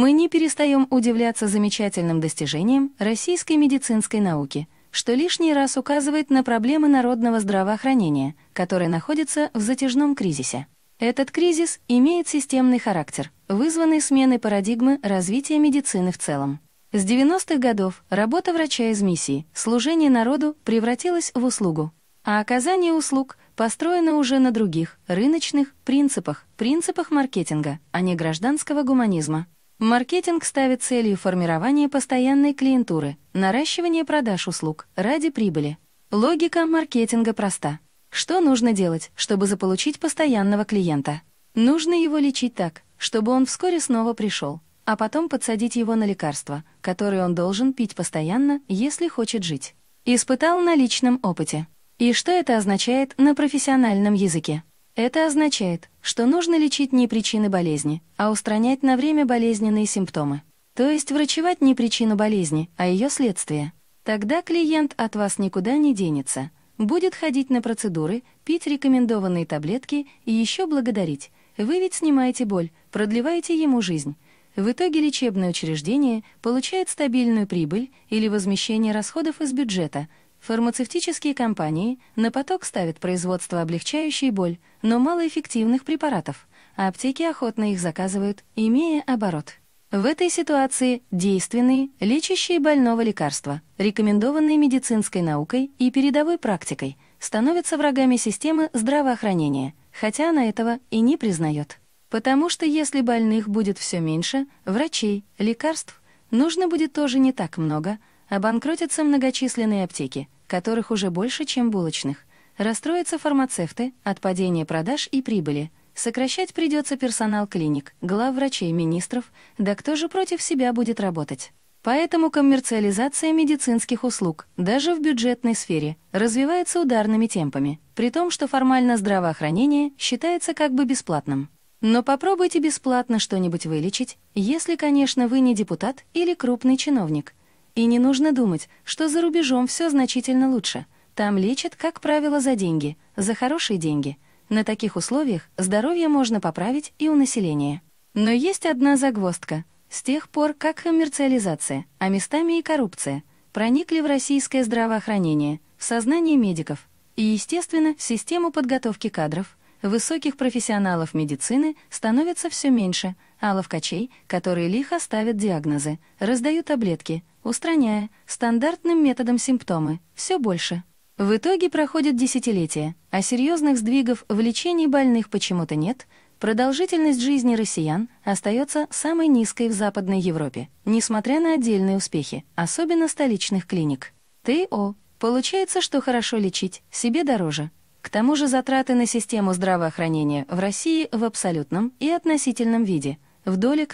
Мы не перестаем удивляться замечательным достижениям российской медицинской науки, что лишний раз указывает на проблемы народного здравоохранения, которые находятся в затяжном кризисе. Этот кризис имеет системный характер, вызванный сменой парадигмы развития медицины в целом. С 90-х годов работа врача из миссии, служение народу превратилась в услугу, а оказание услуг построено уже на других, рыночных принципах, принципах маркетинга, а не гражданского гуманизма. Маркетинг ставит целью формирование постоянной клиентуры, наращивание продаж услуг ради прибыли. Логика маркетинга проста. Что нужно делать, чтобы заполучить постоянного клиента? Нужно его лечить так, чтобы он вскоре снова пришел, а потом подсадить его на лекарства, которые он должен пить постоянно, если хочет жить. Испытал на личном опыте. И что это означает на профессиональном языке? Это означает, что нужно лечить не причины болезни, а устранять на время болезненные симптомы. То есть врачевать не причину болезни, а ее следствие. Тогда клиент от вас никуда не денется, будет ходить на процедуры, пить рекомендованные таблетки и еще благодарить. Вы ведь снимаете боль, продлеваете ему жизнь. В итоге лечебное учреждение получает стабильную прибыль или возмещение расходов из бюджета – Фармацевтические компании на поток ставят производство облегчающей боль, но малоэффективных препаратов, а аптеки охотно их заказывают, имея оборот. В этой ситуации действенные, лечащие больного лекарства, рекомендованные медицинской наукой и передовой практикой, становятся врагами системы здравоохранения, хотя она этого и не признает. Потому что если больных будет все меньше, врачей, лекарств нужно будет тоже не так много, обанкротятся многочисленные аптеки – которых уже больше, чем булочных. Расстроятся фармацевты от падения продаж и прибыли. Сокращать придется персонал клиник, глав врачей, министров. Да кто же против себя будет работать? Поэтому коммерциализация медицинских услуг, даже в бюджетной сфере, развивается ударными темпами, при том, что формально здравоохранение считается как бы бесплатным. Но попробуйте бесплатно что-нибудь вылечить, если, конечно, вы не депутат или крупный чиновник – и не нужно думать, что за рубежом все значительно лучше. Там лечат, как правило, за деньги, за хорошие деньги. На таких условиях здоровье можно поправить и у населения. Но есть одна загвоздка. С тех пор, как коммерциализация, а местами и коррупция, проникли в российское здравоохранение, в сознание медиков и, естественно, в систему подготовки кадров – Высоких профессионалов медицины становится все меньше, а ловкачей, которые лихо ставят диагнозы, раздают таблетки, устраняя стандартным методом симптомы, все больше. В итоге проходит десятилетие, а серьезных сдвигов в лечении больных почему-то нет, продолжительность жизни россиян остается самой низкой в Западной Европе, несмотря на отдельные успехи, особенно столичных клиник. ТО. Получается, что хорошо лечить, себе дороже, к тому же затраты на систему здравоохранения в России в абсолютном и относительном виде в доле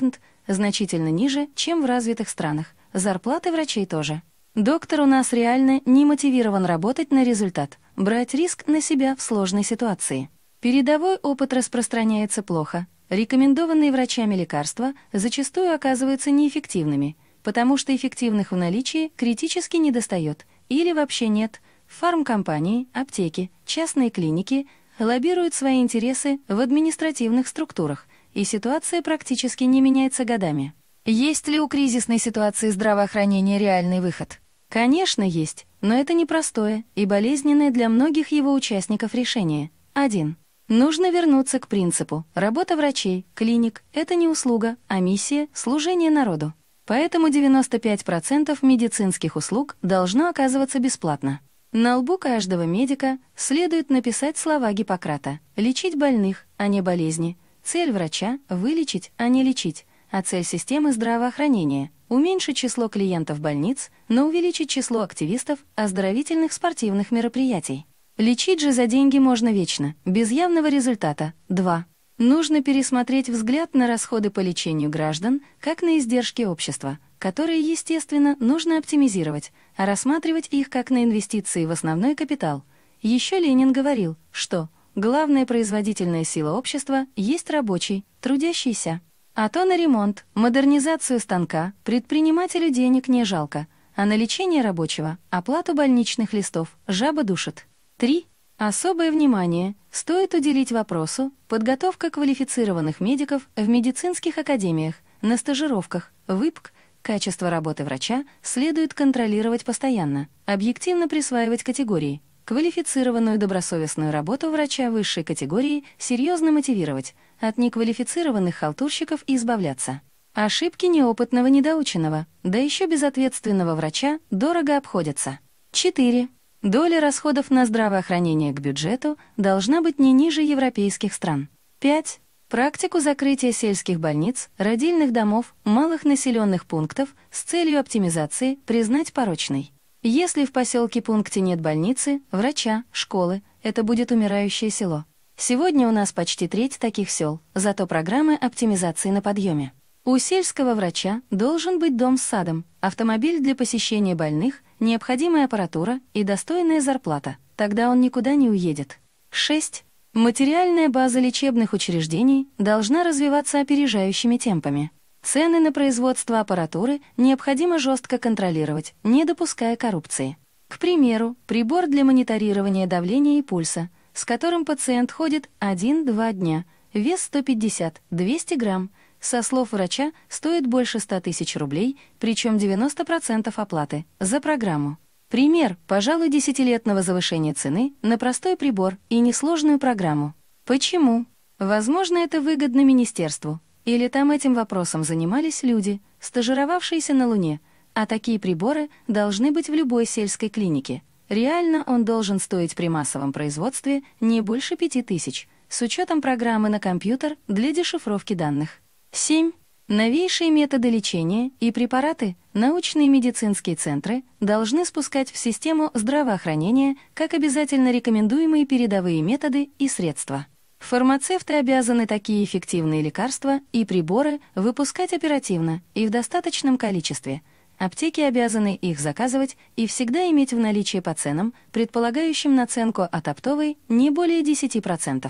значительно ниже, чем в развитых странах. Зарплаты врачей тоже. Доктор у нас реально не мотивирован работать на результат, брать риск на себя в сложной ситуации. Передовой опыт распространяется плохо. Рекомендованные врачами лекарства зачастую оказываются неэффективными, потому что эффективных в наличии критически недостает или вообще нет – Фармкомпании, аптеки, частные клиники лоббируют свои интересы в административных структурах, и ситуация практически не меняется годами. Есть ли у кризисной ситуации здравоохранения реальный выход? Конечно, есть, но это непростое и болезненное для многих его участников решение. 1. Нужно вернуться к принципу. Работа врачей, клиник — это не услуга, а миссия — служение народу. Поэтому 95% медицинских услуг должно оказываться бесплатно. На лбу каждого медика следует написать слова Гиппократа «лечить больных, а не болезни», цель врача – вылечить, а не лечить, а цель системы здравоохранения – уменьшить число клиентов больниц, но увеличить число активистов оздоровительных спортивных мероприятий. Лечить же за деньги можно вечно, без явного результата – 2. Нужно пересмотреть взгляд на расходы по лечению граждан, как на издержки общества, которые, естественно, нужно оптимизировать, а рассматривать их как на инвестиции в основной капитал. Еще Ленин говорил, что главная производительная сила общества есть рабочий, трудящийся. А то на ремонт, модернизацию станка предпринимателю денег не жалко, а на лечение рабочего, оплату больничных листов жаба душит. 3. Особое внимание стоит уделить вопросу подготовка квалифицированных медиков в медицинских академиях, на стажировках, ВИПК, качество работы врача следует контролировать постоянно, объективно присваивать категории, квалифицированную добросовестную работу врача высшей категории серьезно мотивировать, от неквалифицированных халтурщиков избавляться. Ошибки неопытного недоученного, да еще безответственного врача дорого обходятся. 4. Доля расходов на здравоохранение к бюджету должна быть не ниже европейских стран. 5. Практику закрытия сельских больниц, родильных домов, малых населенных пунктов с целью оптимизации признать порочной. Если в поселке-пункте нет больницы, врача, школы, это будет умирающее село. Сегодня у нас почти треть таких сел, зато программы оптимизации на подъеме. У сельского врача должен быть дом с садом, автомобиль для посещения больных – необходимая аппаратура и достойная зарплата, тогда он никуда не уедет. 6. Материальная база лечебных учреждений должна развиваться опережающими темпами. Цены на производство аппаратуры необходимо жестко контролировать, не допуская коррупции. К примеру, прибор для мониторирования давления и пульса, с которым пациент ходит 1-2 дня, вес 150-200 грамм, со слов врача, стоит больше 100 тысяч рублей, причем 90% оплаты за программу. Пример, пожалуй, десятилетного завышения цены на простой прибор и несложную программу. Почему? Возможно, это выгодно министерству. Или там этим вопросом занимались люди, стажировавшиеся на Луне, а такие приборы должны быть в любой сельской клинике. Реально он должен стоить при массовом производстве не больше 5000, с учетом программы на компьютер для дешифровки данных. 7. Новейшие методы лечения и препараты научные медицинские центры должны спускать в систему здравоохранения как обязательно рекомендуемые передовые методы и средства. Фармацевты обязаны такие эффективные лекарства и приборы выпускать оперативно и в достаточном количестве. Аптеки обязаны их заказывать и всегда иметь в наличии по ценам, предполагающим наценку от оптовой, не более 10%.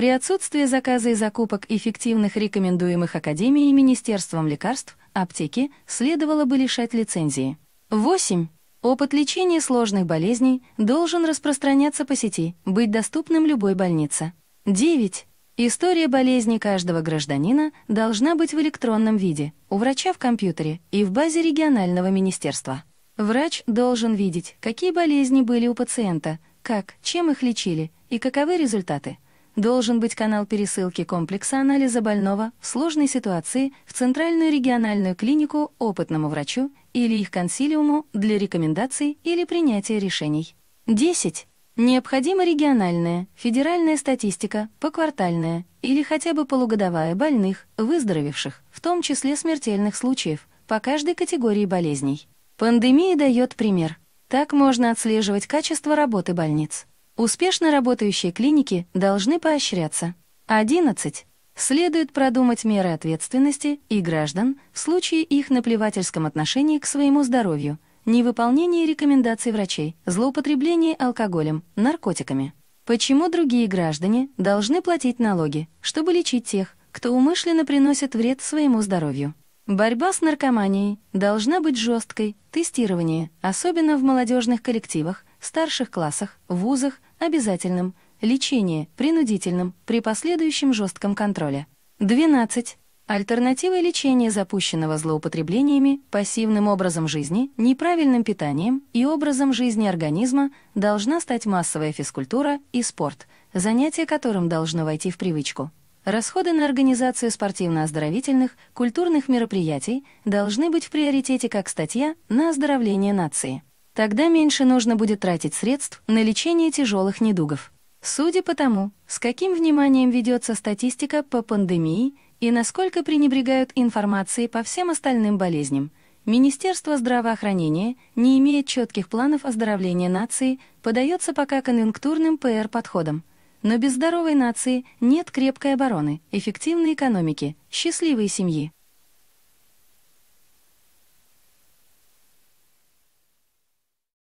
При отсутствии заказа и закупок эффективных рекомендуемых Академией и Министерством лекарств, аптеки следовало бы лишать лицензии. 8. Опыт лечения сложных болезней должен распространяться по сети, быть доступным любой больнице. 9. История болезни каждого гражданина должна быть в электронном виде, у врача в компьютере и в базе регионального министерства. Врач должен видеть, какие болезни были у пациента, как, чем их лечили и каковы результаты – должен быть канал пересылки комплекса анализа больного в сложной ситуации в центральную региональную клинику опытному врачу или их консилиуму для рекомендаций или принятия решений. 10. Необходима региональная, федеральная статистика, поквартальная или хотя бы полугодовая больных, выздоровевших, в том числе смертельных случаев, по каждой категории болезней. Пандемия дает пример. Так можно отслеживать качество работы больниц. Успешно работающие клиники должны поощряться. 11. Следует продумать меры ответственности и граждан в случае их наплевательском отношении к своему здоровью, невыполнении рекомендаций врачей, злоупотреблении алкоголем, наркотиками. Почему другие граждане должны платить налоги, чтобы лечить тех, кто умышленно приносит вред своему здоровью? Борьба с наркоманией должна быть жесткой, тестирование, особенно в молодежных коллективах, старших классах, вузах, обязательным, лечении, принудительным, при последующем жестком контроле. 12. Альтернативой лечения запущенного злоупотреблениями, пассивным образом жизни, неправильным питанием и образом жизни организма должна стать массовая физкультура и спорт, занятие которым должно войти в привычку. Расходы на организацию спортивно-оздоровительных, культурных мероприятий должны быть в приоритете как статья на оздоровление нации. Тогда меньше нужно будет тратить средств на лечение тяжелых недугов. Судя по тому, с каким вниманием ведется статистика по пандемии и насколько пренебрегают информацией по всем остальным болезням, Министерство здравоохранения не имеет четких планов оздоровления нации, подается пока конъюнктурным ПР-подходом. Но без здоровой нации нет крепкой обороны, эффективной экономики, счастливой семьи.